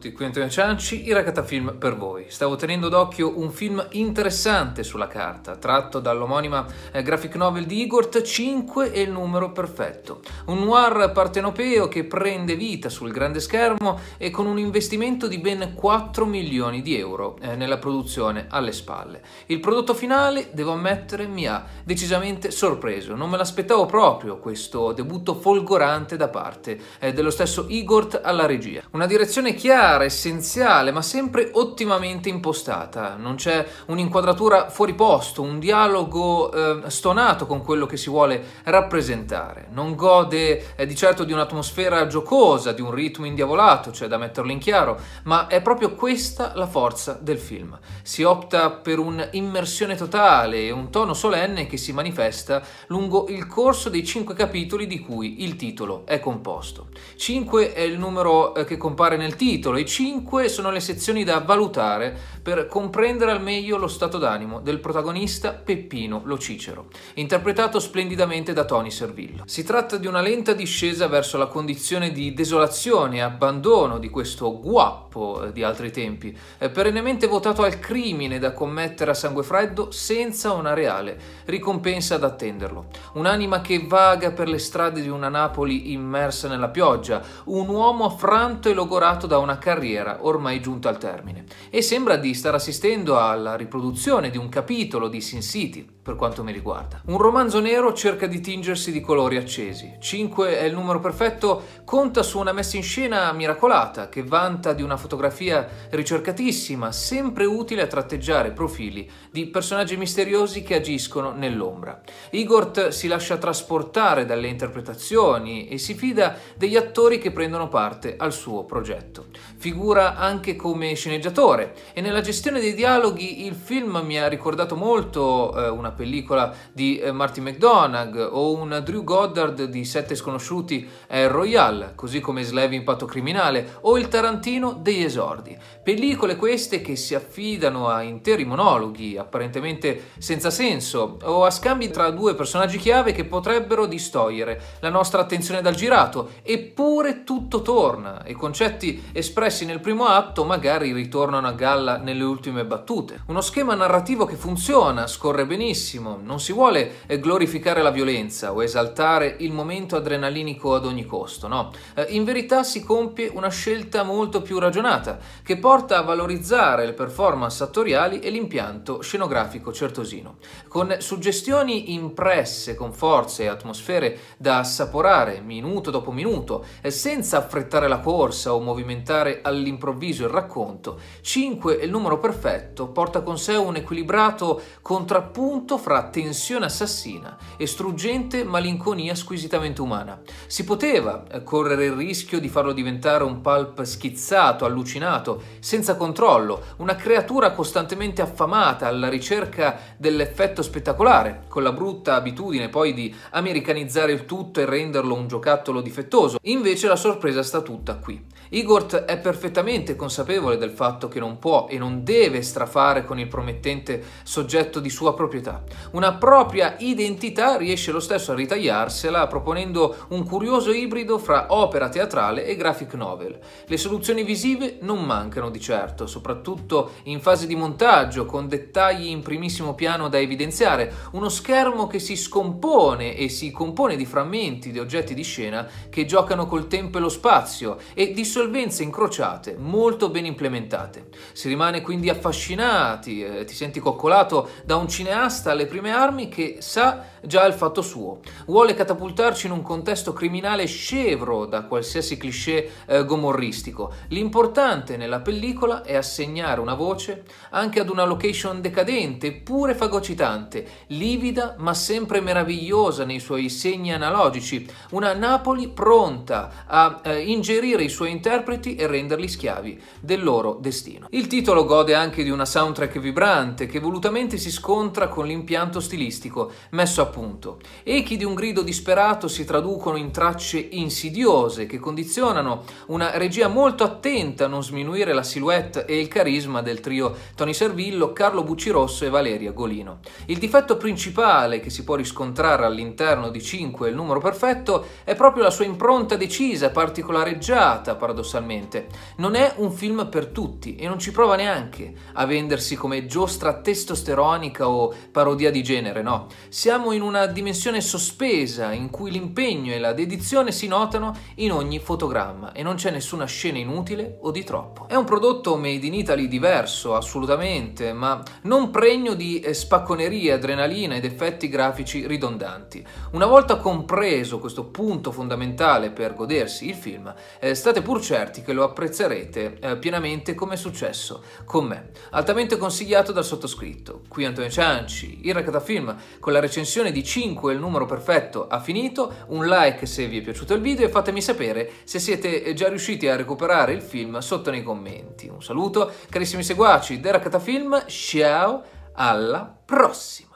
tutti, qui Antonio Cianci, Irakata Film per voi. Stavo tenendo d'occhio un film interessante sulla carta, tratto dall'omonima eh, graphic novel di Igor, 5 è il numero perfetto. Un noir partenopeo che prende vita sul grande schermo e con un investimento di ben 4 milioni di euro eh, nella produzione alle spalle. Il prodotto finale, devo ammettere, mi ha decisamente sorpreso. Non me l'aspettavo proprio questo debutto folgorante da parte eh, dello stesso Igor alla regia. Una direzione chiara chiara, essenziale, ma sempre ottimamente impostata. Non c'è un'inquadratura fuori posto, un dialogo eh, stonato con quello che si vuole rappresentare. Non gode eh, di certo di un'atmosfera giocosa, di un ritmo indiavolato, cioè da metterlo in chiaro, ma è proprio questa la forza del film. Si opta per un'immersione totale e un tono solenne che si manifesta lungo il corso dei cinque capitoli di cui il titolo è composto. 5 è il numero eh, che compare nel titolo e 5 sono le sezioni da valutare per comprendere al meglio lo stato d'animo del protagonista Peppino lo Cicero, interpretato splendidamente da Tony Servillo. Si tratta di una lenta discesa verso la condizione di desolazione e abbandono di questo guappo eh, di altri tempi, eh, perennemente votato al crimine da commettere a sangue freddo senza una reale ricompensa ad attenderlo. Un'anima che vaga per le strade di una Napoli immersa nella pioggia, un uomo affranto e logorato da una casa carriera ormai giunta al termine e sembra di star assistendo alla riproduzione di un capitolo di Sin City, per quanto mi riguarda. Un romanzo nero cerca di tingersi di colori accesi. 5 è il numero perfetto, conta su una messa in scena miracolata che vanta di una fotografia ricercatissima, sempre utile a tratteggiare profili di personaggi misteriosi che agiscono nell'ombra. Igor si lascia trasportare dalle interpretazioni e si fida degli attori che prendono parte al suo progetto figura anche come sceneggiatore e nella gestione dei dialoghi il film mi ha ricordato molto eh, una pellicola di eh, Martin McDonagh o un Drew Goddard di Sette sconosciuti eh, Royale, così come Slave Impatto Criminale o il Tarantino degli esordi. Pellicole queste che si affidano a interi monologhi, apparentemente senza senso, o a scambi tra due personaggi chiave che potrebbero distogliere la nostra attenzione dal girato, eppure tutto torna e concetti espressi espressi nel primo atto magari ritornano a galla nelle ultime battute. Uno schema narrativo che funziona, scorre benissimo, non si vuole eh, glorificare la violenza o esaltare il momento adrenalinico ad ogni costo, no. Eh, in verità si compie una scelta molto più ragionata, che porta a valorizzare le performance attoriali e l'impianto scenografico certosino, con suggestioni impresse con forze e atmosfere da assaporare minuto dopo minuto, eh, senza affrettare la corsa o movimentare all'improvviso il racconto, 5 è il numero perfetto, porta con sé un equilibrato contrappunto fra tensione assassina e struggente malinconia squisitamente umana. Si poteva eh, correre il rischio di farlo diventare un pulp schizzato, allucinato, senza controllo, una creatura costantemente affamata alla ricerca dell'effetto spettacolare, con la brutta abitudine poi di americanizzare il tutto e renderlo un giocattolo difettoso. Invece la sorpresa sta tutta qui. Igor è per perfettamente consapevole del fatto che non può e non deve strafare con il promettente soggetto di sua proprietà. Una propria identità riesce lo stesso a ritagliarsela proponendo un curioso ibrido fra opera teatrale e graphic novel. Le soluzioni visive non mancano di certo, soprattutto in fase di montaggio con dettagli in primissimo piano da evidenziare, uno schermo che si scompone e si compone di frammenti di oggetti di scena che giocano col tempo e lo spazio e dissolvenze incrociate incrociate, molto ben implementate. Si rimane quindi affascinati, eh, ti senti coccolato da un cineasta alle prime armi che sa già il fatto suo. Vuole catapultarci in un contesto criminale scevro da qualsiasi cliché eh, gomorristico. L'importante nella pellicola è assegnare una voce anche ad una location decadente, pure fagocitante, livida ma sempre meravigliosa nei suoi segni analogici, una Napoli pronta a eh, ingerire i suoi interpreti e rendere renderli schiavi del loro destino. Il titolo gode anche di una soundtrack vibrante che volutamente si scontra con l'impianto stilistico messo a punto. Echi di un grido disperato si traducono in tracce insidiose che condizionano una regia molto attenta a non sminuire la silhouette e il carisma del trio Tony Servillo, Carlo Bucci Rosso e Valeria Golino. Il difetto principale che si può riscontrare all'interno di 5 il numero perfetto è proprio la sua impronta decisa, particolareggiata paradossalmente, non è un film per tutti e non ci prova neanche a vendersi come giostra testosteronica o parodia di genere, no. Siamo in una dimensione sospesa in cui l'impegno e la dedizione si notano in ogni fotogramma e non c'è nessuna scena inutile o di troppo. È un prodotto made in Italy diverso, assolutamente, ma non pregno di eh, spacconeria, adrenalina ed effetti grafici ridondanti. Una volta compreso questo punto fondamentale per godersi il film, eh, state pur certi che lo apprezzate apprezzerete eh, pienamente come è successo con me. Altamente consigliato dal sottoscritto. Qui Antonio Cianci, il Recatafilm con la recensione di 5 il numero perfetto ha finito. Un like se vi è piaciuto il video e fatemi sapere se siete eh, già riusciti a recuperare il film sotto nei commenti. Un saluto carissimi seguaci del Recatafilm, ciao, alla prossima!